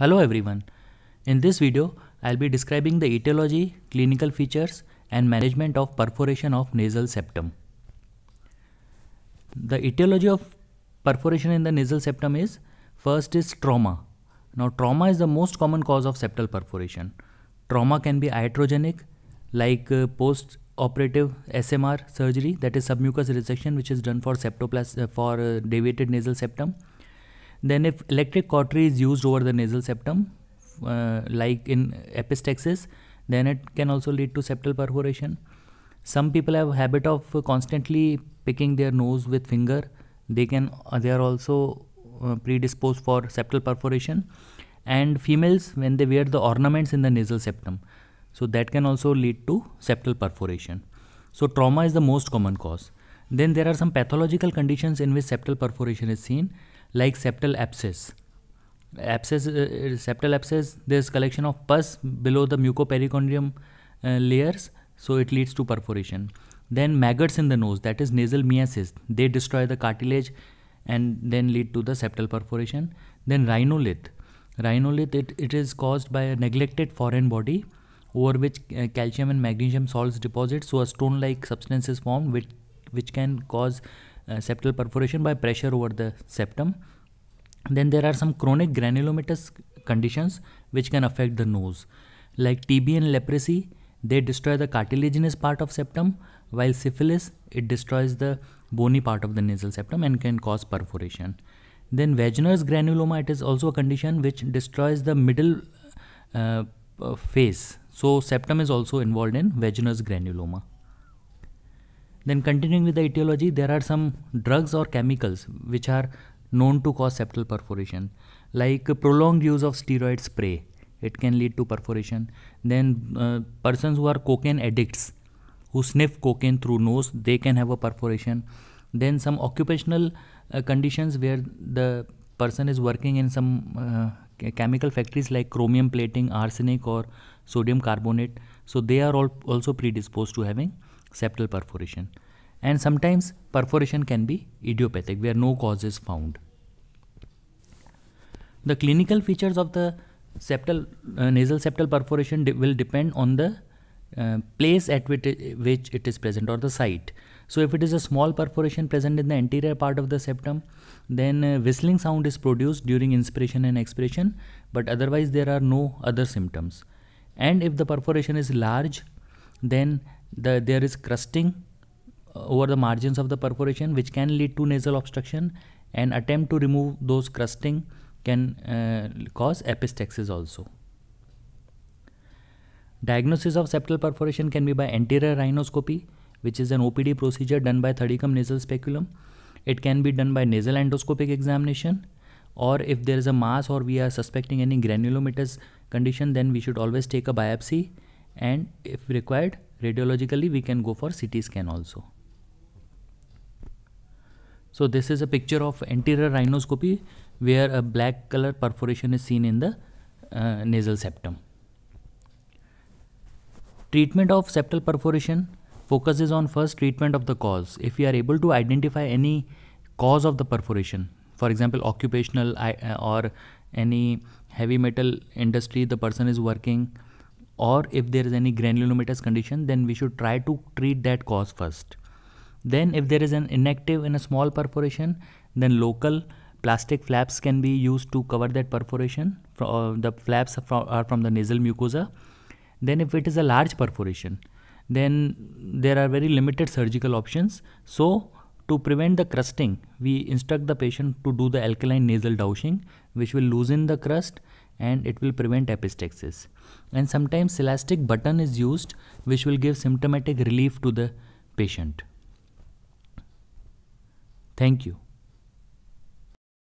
Hello everyone. In this video, I'll be describing the etiology, clinical features and management of perforation of nasal septum. The etiology of perforation in the nasal septum is first is trauma. Now trauma is the most common cause of septal perforation. Trauma can be iatrogenic like uh, post operative SMR surgery that is submucous resection which is done for septoplas uh, for uh, deviated nasal septum then if electric cautery is used over the nasal septum, uh, like in epistaxis, then it can also lead to septal perforation. Some people have habit of constantly picking their nose with finger. They can uh, they are also uh, predisposed for septal perforation. And females when they wear the ornaments in the nasal septum, so that can also lead to septal perforation. So trauma is the most common cause. Then there are some pathological conditions in which septal perforation is seen like septal abscess abscess uh, uh, septal abscess there's collection of pus below the mucoperichondrium uh, layers so it leads to perforation then maggots in the nose that is nasal miasis they destroy the cartilage and then lead to the septal perforation then rhinolith rhinolith it, it is caused by a neglected foreign body over which uh, calcium and magnesium salts deposit so a stone like substance is formed which which can cause uh, septal perforation by pressure over the septum. Then there are some chronic granulomatous conditions which can affect the nose. Like TB and leprosy, they destroy the cartilaginous part of septum, while syphilis, it destroys the bony part of the nasal septum and can cause perforation. Then Wegener's granuloma, it is also a condition which destroys the middle uh, uh face. So septum is also involved in Wegener's granuloma. Then continuing with the etiology, there are some drugs or chemicals which are known to cause septal perforation, like prolonged use of steroid spray. It can lead to perforation. Then uh, persons who are cocaine addicts, who sniff cocaine through nose, they can have a perforation. Then some occupational uh, conditions where the person is working in some uh, chemical factories like chromium plating, arsenic, or sodium carbonate. So they are all also predisposed to having septal perforation and sometimes perforation can be idiopathic where no cause is found. The clinical features of the septal uh, nasal septal perforation will depend on the uh, place at which it, which it is present or the site. So if it is a small perforation present in the anterior part of the septum, then uh, whistling sound is produced during inspiration and expiration, but otherwise there are no other symptoms. And if the perforation is large, then the, there is crusting uh, over the margins of the perforation which can lead to nasal obstruction and attempt to remove those crusting can uh, cause epistaxis also. Diagnosis of septal perforation can be by anterior rhinoscopy which is an OPD procedure done by thudicum nasal speculum. It can be done by nasal endoscopic examination or if there is a mass or we are suspecting any granulomatous condition then we should always take a biopsy and if required Radiologically, we can go for CT scan also. So this is a picture of anterior rhinoscopy where a black color perforation is seen in the uh, nasal septum. Treatment of septal perforation focuses on first treatment of the cause. If we are able to identify any cause of the perforation, for example, occupational uh, or any heavy metal industry the person is working or if there is any granulomatous condition then we should try to treat that cause first then if there is an inactive in a small perforation then local plastic flaps can be used to cover that perforation uh, the flaps are from, are from the nasal mucosa then if it is a large perforation then there are very limited surgical options so to prevent the crusting we instruct the patient to do the alkaline nasal dowsing which will loosen the crust and it will prevent epistaxis. And sometimes elastic button is used which will give symptomatic relief to the patient. Thank you.